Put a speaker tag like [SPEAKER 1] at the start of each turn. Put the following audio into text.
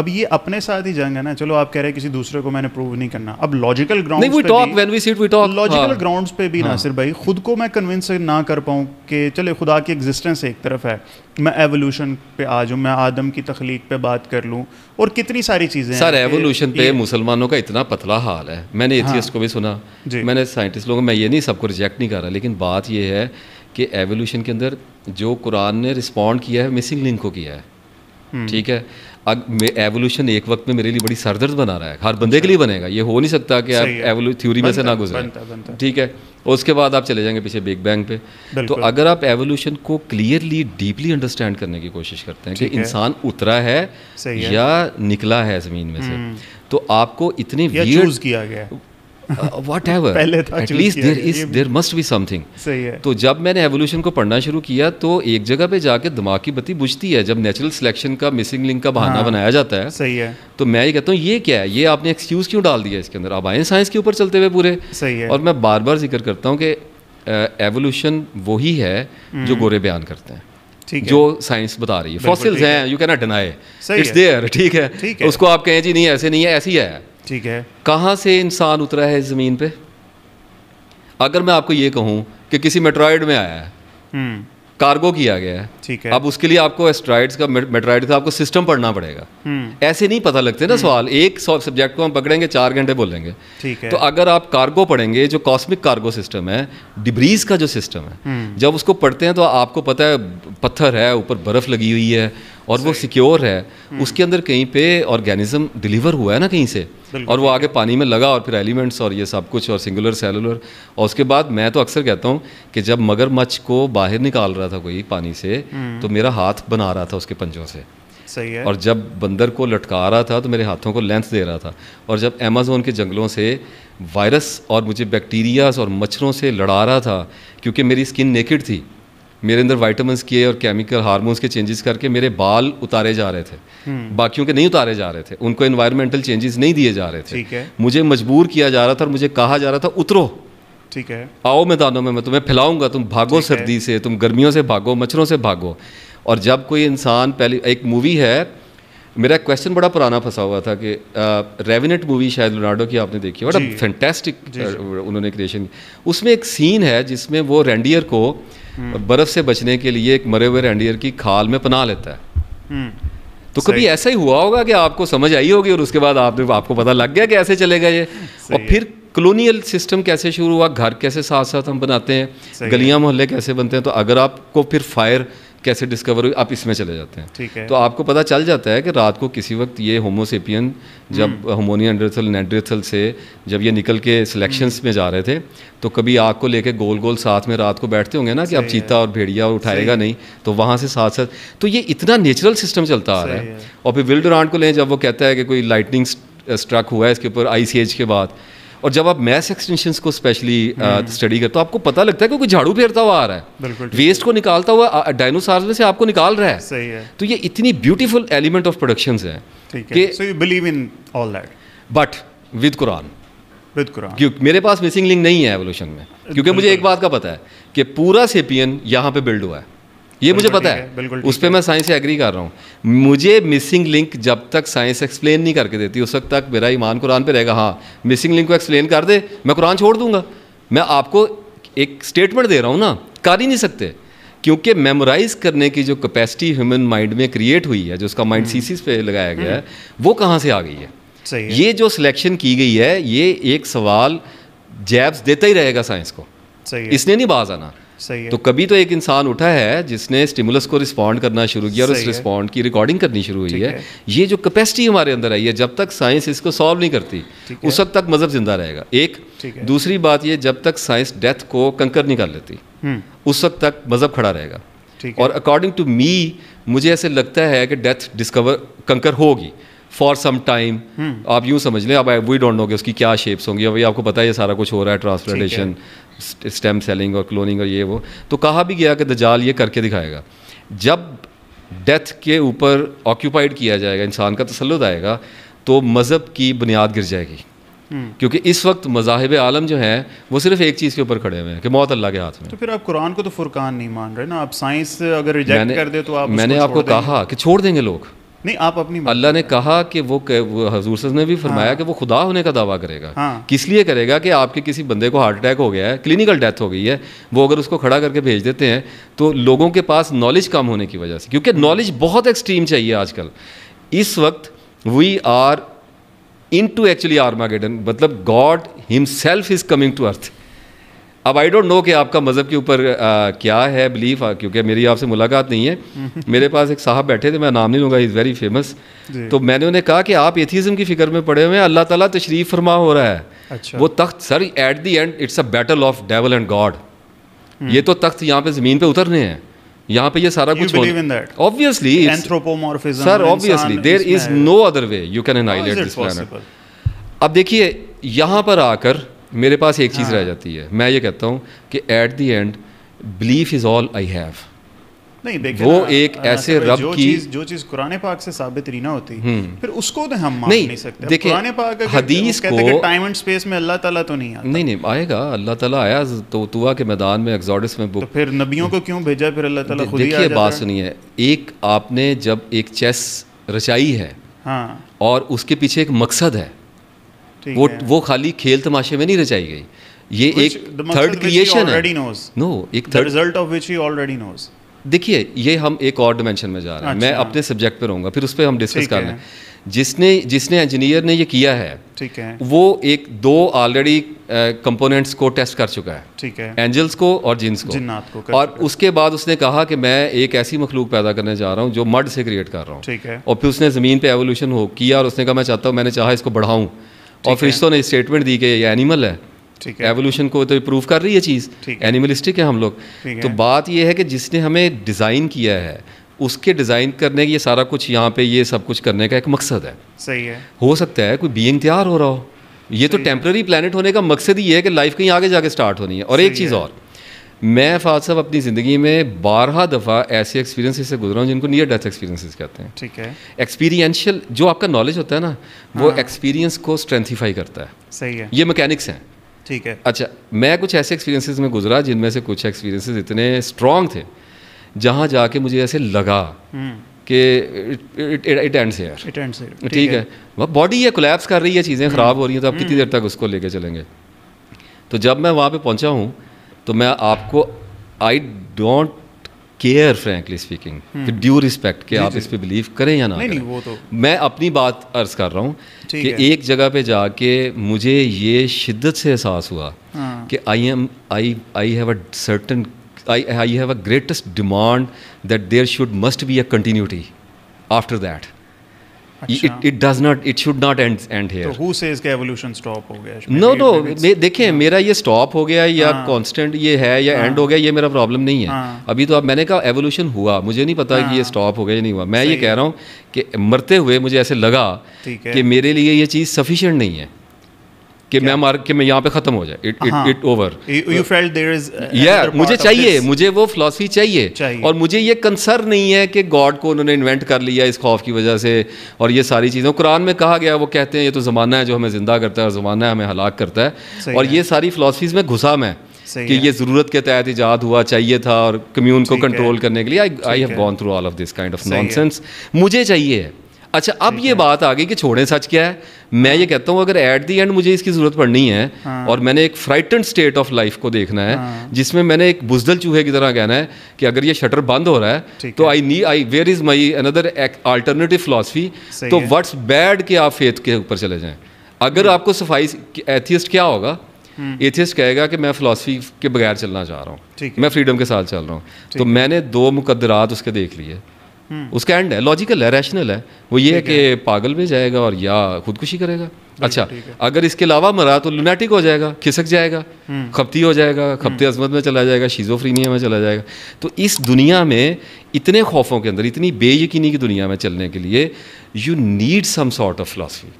[SPEAKER 1] अब ये अपने साथ ही जंग है ना चलो आप कह रहे हैं किसी दूसरे को मैंने प्रूव नहीं करना अब लॉजिकल ग्राउंड लॉजिकल ग्राउंड्स पे भी हाँ. नासिर भाई खुद को मैं कन्विंस ना कर पाऊँ कि चले खुदा की एग्जिस्टेंस एक तरफ है मैं एवोल्यूशन पे आ जाऊँ मैं आदम की तखलीक पे बात कर लूँ और कितनी सारी चीज़ें सर एवोल्यूशन पे
[SPEAKER 2] मुसलमानों का इतना पतला हाल है मैंने एथियस्ट हाँ। को भी सुना मैंने साइंटिस्ट लोगों मैं ये नहीं सबको रिजेक्ट नहीं कर रहा लेकिन बात यह है कि एवोल्यूशन के अंदर जो कुरान ने रिस्पॉन्ड किया है मिसिंग लिंक को किया है हम्म। ठीक है एवोल्यूशन एक वक्त में मेरे लिए बड़ी सरदर्द बना रहा है हर बंदे के लिए अच्छा। बनेगा ये हो नहीं सकता कि आप थ्योरी में से ना गुजरें ठीक है उसके बाद आप चले जाएंगे पीछे बिग बैंग पे तो अगर आप एवोल्यूशन को क्लियरली डीपली अंडरस्टैंड करने की कोशिश करते हैं कि इंसान उतरा है या निकला है ज़मीन में से हम्म। तो आपको इतने किया गया whatever at least there is there must be something तो जब मैंने एवोल्यूशन को पढ़ना शुरू किया तो एक जगह पे जाके दिमाग की बत्ती बुझती है जब नेचुरल सिलेक्शन का मिसिंग लिंक का बहाना हाँ, बनाया जाता है सही है तो मैं ये कहता हूँ ये क्या है ये आपने एक्सक्यूज क्यों डाल दिया इसके अंदर आप आए साइंस के ऊपर चलते हुए पूरे सही है और मैं बार बार जिक्र करता हूँ कि एवोल्यूशन वही है जो हम्म। गोरे बयान करते हैं जो साइंस बता रही है फॉसिल्स हैं you can not deny it's there ठीक है उसको आप कहें जी नहीं ऐसे नहीं है ऐसी है ठीक है कहाँ से इंसान उतरा है इस ज़मीन पे अगर मैं आपको ये कहूँ कि किसी मेट्रॉइड में आया
[SPEAKER 1] है
[SPEAKER 2] कार्गो हम्म। किया गया है ठीक है अब उसके लिए आपको एस्ट्राइड्स का मेट्राइड का आपको सिस्टम पढ़ना पड़ेगा हम्म। ऐसे नहीं पता लगते ना हम्म। सवाल एक सब्जेक्ट को हम पकड़ेंगे चार घंटे बोलेंगे ठीक है तो अगर आप कार्गो पढ़ेंगे जो कॉस्मिक कार्गो सिस्टम है डिब्रीज का जो सिस्टम है जब उसको पढ़ते हैं तो आपको पता है पत्थर है ऊपर बर्फ लगी हुई है और वो सिक्योर है हम्म। उसके अंदर कहीं पे ऑर्गेनिज्म डिलीवर हुआ है ना कहीं से और वो आगे पानी में लगा और फिर एलिमेंट्स और ये सब कुछ और सिंगुलर सेलुलर और उसके बाद मैं तो अक्सर कहता हूँ कि जब मगरमच्छ को बाहर निकाल रहा था कोई पानी से हम्म। तो मेरा हाथ बना रहा था उसके पंजों से सही है और जब बंदर को लटका रहा था तो मेरे हाथों को लेंथ दे रहा था और जब अमेजोन के जंगलों से वायरस और मुझे बैक्टीरियाज और मच्छरों से लड़ा रहा था क्योंकि मेरी स्किन नेकेड थी मेरे अंदर वाइटामस के और केमिकल हार्मोन्स के चेंजेस करके मेरे बाल उतारे जा रहे थे हम्म। बाकियों के नहीं उतारे जा रहे थे उनको इन्वायरमेंटल चेंजेस नहीं दिए जा रहे थे मुझे मजबूर किया जा रहा था और मुझे कहा जा रहा था उतरो ठीक है आओ मैदानों में मैं तुम्हें फैलाऊंगा तुम भागो सर्दी से तुम गर्मियों से भागो मच्छरों से भागो और जब कोई इंसान पहले एक मूवी है मेरा क्वेश्चन बड़ा पुराना फंसा हुआ था कि रेविनेट मूवी शायद लोनाडो की आपने देखी बड़ा फैंटेस्टिक उन्होंने क्रिएशन उसमें एक सीन है जिसमें वो रेंडियर को और बर्फ़ से बचने के लिए एक मरे हुए रेंडियर की खाल में पना लेता है हम्म। तो कभी ऐसा ही हुआ होगा कि आपको समझ आई होगी और उसके बाद आपने आपको पता लग गया कि ऐसे चलेगा ये और फिर कलोनियल सिस्टम कैसे शुरू हुआ घर कैसे साथ साथ हम बनाते हैं गलियां मोहल्ले कैसे बनते हैं तो अगर आपको फिर फायर कैसे डिस्कवर हुई आप इसमें चले जाते हैं ठीक है तो आपको पता चल जाता है कि रात को किसी वक्त ये होमोसेपियन जब होमोनियन एंड्रेथल नेड्रेथल से जब ये निकल के सिलेक्शंस हम्म। में जा रहे थे तो कभी आग को लेके गोल गोल साथ में रात को बैठते होंगे ना कि आप चीता और भेड़िया और उठाएगा नहीं तो वहाँ से साथ साथ तो ये इतना नेचुरल सिस्टम चलता आ रहा है और फिर विल्ड को लें जब वो कहता है कि कोई लाइटनिंग स्ट्रक हुआ है इसके ऊपर आई के बाद और जब आप मैथ्स एक्सटेंशन को स्पेशली uh, हम्म। स्टडी करते हो आपको पता लगता है क्योंकि झाड़ू फेरता हुआ आ रहा है वेस्ट को निकालता हुआ डायनोसार में से आपको निकाल रहा है सही है तो ये इतनी ब्यूटीफुल एलिमेंट ऑफ प्रोडक्शन है so you believe in all that but with Quran with Quran मेरे पास मिसिंग लिंक नहीं है एवोल्यूशन में क्योंकि मुझे एक बात का पता है कि पूरा सेपियन यहाँ पे बिल्ड हुआ है ये मुझे पता है उस पर मैं साइंस से एग्री कर रहा हूँ मुझे मिसिंग लिंक जब तक साइंस एक्सप्लेन नहीं करके देती उस वक्त तक मेरा ईमान कुरान पे रहेगा हाँ मिसिंग लिंक को एक्सप्लेन कर दे मैं कुरान छोड़ दूंगा मैं आपको एक स्टेटमेंट दे रहा हूँ ना कर ही नहीं सकते क्योंकि मेमोराइज करने की जो कैपेसिटी ह्यूमन माइंड में क्रिएट हुई है जो उसका माइंड हम्म। सीसी पे लगाया गया है हम्म। वो कहाँ से आ गई है सही है। ये जो सिलेक्शन की गई है ये एक सवाल जैब्स देता ही रहेगा साइंस को सही है। इसने नहीं बाज आना सही है तो कभी तो एक इंसान उठा है जिसने स्टिमुलस को रिस्पॉन्ड करना शुरू किया और उस रिस्पॉन्ड की रिकॉर्डिंग करनी शुरू हुई है।, है ये जो कैपेसिटी हमारे अंदर आई है जब तक साइंस इसको सॉल्व नहीं करती उस वक्त तक मजहब जिंदा रहेगा एक दूसरी बात ये जब तक साइंस डेथ को कंकर नहीं कर लेती हम्म। उस वक्त तक मजहब खड़ा रहेगा और अकॉर्डिंग टू मी मुझे ऐसे लगता है कि डेथ डिस्कवर कंकर होगी फॉर सम टाइम आप यूँ समझ लें अब वी डोंट नो कि उसकी क्या शेप्स होंगी अभी आपको पता है ये सारा कुछ हो रहा है ट्रांसप्लांटेशन स्टेम सेलिंग और क्लोनिंग और ये वो तो कहा भी गया कि दजाल ये करके दिखाएगा जब डेथ के ऊपर ऑक्यूपाइड किया जाएगा इंसान का तसलुद आएगा तो मज़हब की बुनियाद गिर जाएगी hmm. क्योंकि इस वक्त मजाहब आलम जो हैं वो सिर्फ एक चीज़ के ऊपर खड़े हुए हैं कि मौत अल्लाह के हाथ में
[SPEAKER 1] तो फिर आप कुरान को तो फुरकान नहीं मान रहे ना आप साइंस अगर रिजेक्ट कर दे तो आप मैंने आपको कहा
[SPEAKER 2] कि छोड़ देंगे लोग नहीं आप अपनी अल्लाह ने कहा कि वो, वो सज ने भी फरमाया हाँ। कि वो खुदा होने का दावा करेगा हाँ। किस लिए करेगा कि आपके किसी बंदे को हार्ट अटैक हो गया है क्लिनिकल डेथ हो गई है वो अगर उसको खड़ा करके भेज देते हैं तो लोगों के पास नॉलेज कम होने की वजह से क्योंकि नॉलेज बहुत एक्सट्रीम चाहिए आजकल इस वक्त we are in to actually Armageddon मतलब God himself is coming to earth अब आई डोंट नो कि आपका मज़हब के ऊपर क्या है बिलीफ क्योंकि मेरी आपसे मुलाकात नहीं है हम्म। मेरे पास एक साहब बैठे थे मैं नाम नहीं लूँगा इज़ वेरी फेमस तो मैंने उन्हें कहा कि आप एथीज़म की फ़िक्र में पड़े हुए हैं अल्लाह ताला तशरीफ़ फरमा हो रहा है अच्छा। वो तख्त sir at the end it's a battle of devil and God ये तो तख्त यहाँ पे ज़मीन पे उतरने हैं यहाँ पे ये सारा कुछ obviously
[SPEAKER 1] sir obviously there is
[SPEAKER 2] no other way you can let this अब देखिए यहाँ पर आकर मेरे पास एक चीज़ रह हाँ। जाती है मैं ये कहता हूँ कि at the end belief is all I have नहीं देखिए वो एक हाँ, ऐसे रब जो की चीज,
[SPEAKER 1] जो चीज कुरान पाक से साबित नहीं ना होती हम्म। फिर उसको तो हम मान नहीं, नहीं सकते देखिए कुरान पाक अगर हदीस को टाइम एंड स्पेस में अल्लाह ताला तो नहीं आता
[SPEAKER 2] नहीं नहीं आएगा अल्लाह ताला आया तो तुआ के मैदान में एग्जॉडिस में बुक तो
[SPEAKER 1] फिर नबियों को क्यों भेजा फिर अल्लाह ताला खुद ही देखिए बात
[SPEAKER 2] सुनिए एक आपने जब एक चेस रचाई है हाँ और उसके पीछे एक मकसद है वो वो खाली खेल तमाशे में नहीं रचाई गई ये एक थर्ड क्रिएशन है नो एक third result
[SPEAKER 1] of which he already knows
[SPEAKER 2] देखिए ये हम एक और डिमेंशन में जा रहे हैं मैं अच्छा। अपने सब्जेक्ट पे रहूंगा फिर उस पर हम डिस्कस कर लें जिसने जिसने इंजीनियर ने ये किया है ठीक है वो एक दो ऑलरेडी कंपोनेंट्स को टेस्ट कर चुका है ठीक है एंजल्स को और जिन्स को जिन्नात को कर और उसके बाद उसने कहा कि मैं एक ऐसी मखलूक पैदा करने जा रहा हूँ जो मर्ड से क्रिएट कर रहा हूँ ठीक है और फिर उसने ज़मीन पे एवोल्यूशन हो किया और उसने कहा मैं चाहता हूँ मैंने चाहा इसको बढ़ाऊँ और फिरिश्तों ने स्टेटमेंट दी कि ये एनिमल है ठीक है एवोल्यूशन को तो प्रूव कर रही है चीज़ एनिमलिस्टिक है हम लोग तो बात यह है कि जिसने हमें डिज़ाइन किया है उसके डिज़ाइन करने ये सारा कुछ यहाँ पे ये सब कुछ करने का एक मकसद है सही है हो सकता है कोई बीइंग तैयार हो रहा हो ये तो टेम्प्रेरी प्लानट होने का मकसद ही है कि लाइफ कहीं आगे जाके स्टार्ट होनी है और एक चीज़ और मैं फाद साहब अपनी ज़िंदगी में बारह दफ़ा ऐसे एक्सपीरियंसेस से गुजरा हूँ जिनको नियर डेथ एक्सपीरियंसेस कहते हैं ठीक है एक्सपीरियंशियल जो आपका नॉलेज होता है ना वो एक्सपीरियंस हाँ। को स्ट्रेंथीफाई करता है सही है ये मैकेनिक्स हैं ठीक है अच्छा मैं कुछ ऐसे एक्सपीरियंसेस में गुजरा जिनमें से कुछ एक्सपीरियंसेस इतने स्ट्रांग थे जहाँ जाके मुझे ऐसे लगा हम्म। कि इट एंड ठीक है वह बॉडी ये कोलैप्स कर रही है चीज़ें ख़राब हम्म। हो रही हैं तो आप कितनी हम्म। देर तक उसको लेके चलेंगे तो जब मैं वहाँ पे पहुँचा हूँ तो मैं आपको I don't care frankly speaking due respect कि आप इस पर बिलीव करें या ना नहीं, करें नहीं, वो तो मैं अपनी बात अर्ज कर रहा हूँ कि एक जगह पे जाके मुझे ये शिद्दत से एहसास हुआ हाँ। कि I am I I have a certain I I have a greatest demand that there should must be a continuity after that it does not it should not end end here
[SPEAKER 1] who says का evolution stop हो गया no no
[SPEAKER 2] देखिए हाँ। मेरा ये stop हो गया या कांस्टेंट हाँ। ये है या एंड हाँ। हो गया ये मेरा प्रॉब्लम नहीं है अभी तो अब मैंने कहा एवोल्यूशन हुआ मुझे नहीं पता कि ये स्टॉप हो गया या नहीं हुआ मैं ये कह रहा हूँ कि मरते हुए मुझे ऐसे लगा कि मेरे लिए ये चीज़ सफिशियंट नहीं है कि मैं मार कि मैं यहाँ पे खत्म हो जाए it it over
[SPEAKER 1] you felt there is या मुझे चाहिए
[SPEAKER 2] मुझे वो फिलॉसफी चाहिए।, और मुझे ये कंसर्न नहीं है कि गॉड को उन्होंने इन्वेंट कर लिया इस खौफ की वजह से और ये सारी चीज़ें कुरान में कहा गया वो कहते हैं ये तो ज़माना है जो हमें ज़िंदा करता है और ज़माना है हमें हलाक करता है और ये सारी फिलासफीज़ में घुसा मैं कि ये ज़रूरत के तहत ईजाद हुआ चाहिए था और कम्यून को कंट्रोल करने के लिए I I have gone through all of this kind of nonsense मुझे चाहिए अच्छा अब ये बात आ गई कि छोड़ें सच क्या है मैं ये कहता हूँ अगर एट दी एंड मुझे इसकी ज़रूरत पड़नी है हाँ। और मैंने एक फ्राइटन स्टेट ऑफ लाइफ को देखना है हाँ। जिसमें मैंने एक बुजदल चूहे की तरह कहना है कि अगर ये शटर बंद हो रहा है तो I need I where is my another alternative philosophy तो वट्स बैड कि आप फेथ के ऊपर चले जाएँ अगर हम्म। आपको सफाई एथियस्ट क्या होगा एथियस्ट हम्म। कहेगा कि मैं फ़िलासफ़ी के बगैर चलना चाह रहा हूँ मैं फ्रीडम के साथ चल रहा हूँ तो मैंने दो मुकदरात उसके देख लिए हम्म। उसका एंड है लॉजिकल है रैशनल है वो ये है कि पागल में जाएगा और या खुदकुशी करेगा अच्छा अगर इसके अलावा मरा तो लुनेटिक हो जाएगा खिसक जाएगा हम्म। खपती हो जाएगा खपते हम्म। अजमत में चला जाएगा शीजोफ्रीनिया में चला जाएगा तो इस दुनिया में इतने खौफों के अंदर इतनी बेयकीनी की दुनिया में चलने के लिए you need some sort of philosophy